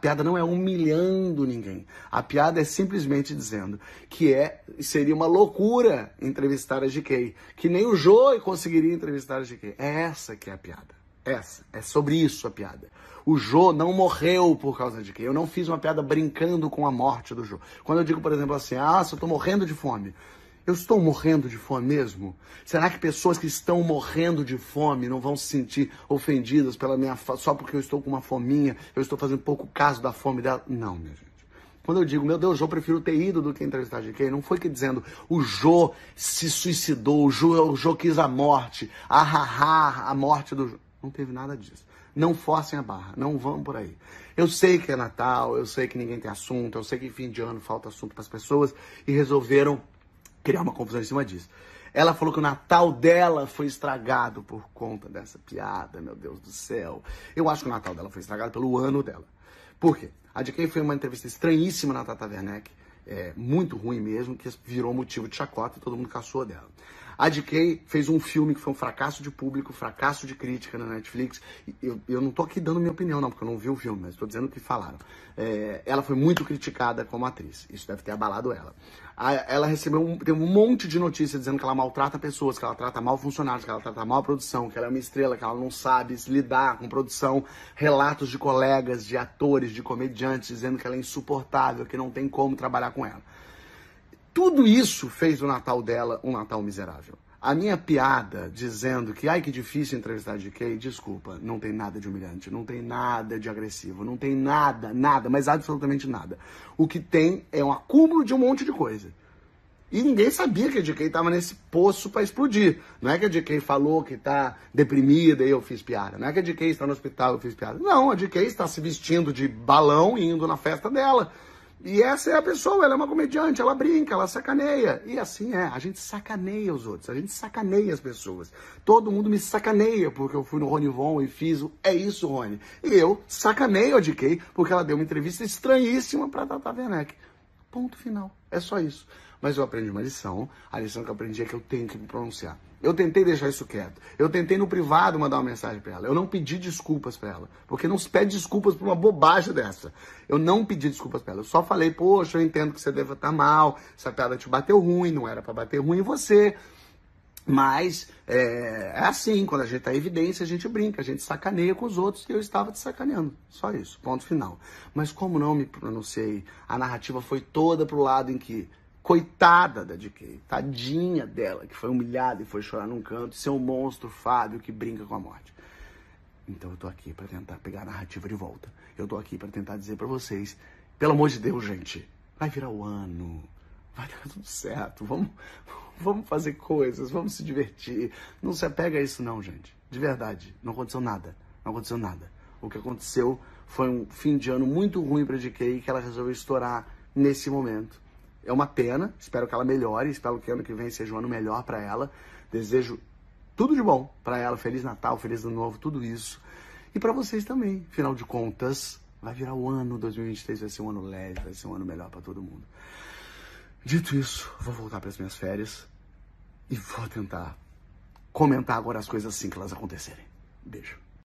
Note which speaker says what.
Speaker 1: piada não é humilhando ninguém. A piada é simplesmente dizendo que é seria uma loucura entrevistar a GK, que nem o Joe conseguiria entrevistar a GK. É essa que é a piada. Essa, é sobre isso a piada. O Joe não morreu por causa de quê? Eu não fiz uma piada brincando com a morte do Joe. Quando eu digo, por exemplo, assim, ah, se eu tô morrendo de fome, eu estou morrendo de fome mesmo? Será que pessoas que estão morrendo de fome não vão se sentir ofendidas pela minha só porque eu estou com uma fominha, eu estou fazendo pouco caso da fome dela? Não, minha gente. Quando eu digo, meu Deus, eu prefiro ter ido do que entrevistar quem? não foi que dizendo, o Jô se suicidou, o Jô, o Jô quis a morte, ahaha, a morte do Jô. Não teve nada disso. Não forcem a barra, não vão por aí. Eu sei que é Natal, eu sei que ninguém tem assunto, eu sei que fim de ano falta assunto para as pessoas e resolveram criar uma confusão em cima disso. Ela falou que o Natal dela foi estragado por conta dessa piada, meu Deus do céu. Eu acho que o Natal dela foi estragado pelo ano dela. Por quê? A de quem foi uma entrevista estranhíssima na Tata Werneck, é, muito ruim mesmo, que virou motivo de chacota e todo mundo caçou dela. A DK fez um filme que foi um fracasso de público, fracasso de crítica na Netflix. Eu, eu não tô aqui dando minha opinião, não, porque eu não vi o filme, mas estou dizendo o que falaram. É, ela foi muito criticada como atriz. Isso deve ter abalado ela. A, ela recebeu um, tem um monte de notícias dizendo que ela maltrata pessoas, que ela trata mal funcionários, que ela trata mal a produção, que ela é uma estrela, que ela não sabe lidar com produção. Relatos de colegas, de atores, de comediantes dizendo que ela é insuportável, que não tem como trabalhar com ela. Tudo isso fez o Natal dela um Natal miserável. A minha piada dizendo que, ai que difícil entrevistar de DK, desculpa, não tem nada de humilhante, não tem nada de agressivo, não tem nada, nada, mas absolutamente nada. O que tem é um acúmulo de um monte de coisa. E ninguém sabia que a DK estava nesse poço para explodir. Não é que a DK falou que está deprimida e eu fiz piada. Não é que a DK está no hospital e eu fiz piada. Não, a DK está se vestindo de balão e indo na festa dela. E essa é a pessoa, ela é uma comediante, ela brinca, ela sacaneia. E assim é, a gente sacaneia os outros, a gente sacaneia as pessoas. Todo mundo me sacaneia porque eu fui no Ronivon e fiz o É Isso, Rony. E eu sacaneio a DK porque ela deu uma entrevista estranhíssima para Tata Werneck. Ponto final. É só isso. Mas eu aprendi uma lição. A lição que eu aprendi é que eu tenho que me pronunciar. Eu tentei deixar isso quieto. Eu tentei no privado mandar uma mensagem para ela. Eu não pedi desculpas para ela. Porque não se pede desculpas por uma bobagem dessa. Eu não pedi desculpas para ela. Eu só falei, poxa, eu entendo que você deve estar tá mal. Essa piada te bateu ruim, não era para bater ruim em você. Mas é, é, assim, quando a gente tá evidência, a gente brinca, a gente sacaneia com os outros e eu estava te sacaneando. Só isso, ponto final. Mas como não me pronunciei, a narrativa foi toda pro lado em que, coitada da DK, tadinha dela, que foi humilhada e foi chorar num canto, ser um monstro Fábio que brinca com a morte. Então eu tô aqui para tentar pegar a narrativa de volta. Eu tô aqui para tentar dizer para vocês, pelo amor de Deus, gente, vai virar o ano, vai dar tudo certo, vamos vamos fazer coisas, vamos se divertir. Não se apega a isso, não, gente. De verdade, não aconteceu nada. Não aconteceu nada. O que aconteceu foi um fim de ano muito ruim para a DK que ela resolveu estourar nesse momento. É uma pena, espero que ela melhore, espero que ano que vem seja um ano melhor para ela. Desejo tudo de bom para ela, feliz Natal, feliz ano novo, tudo isso. E para vocês também, final de contas, vai virar o ano 2023, vai ser um ano leve, vai ser um ano melhor para todo mundo. Dito isso, vou voltar para as minhas férias e vou tentar comentar agora as coisas assim que elas acontecerem. Beijo.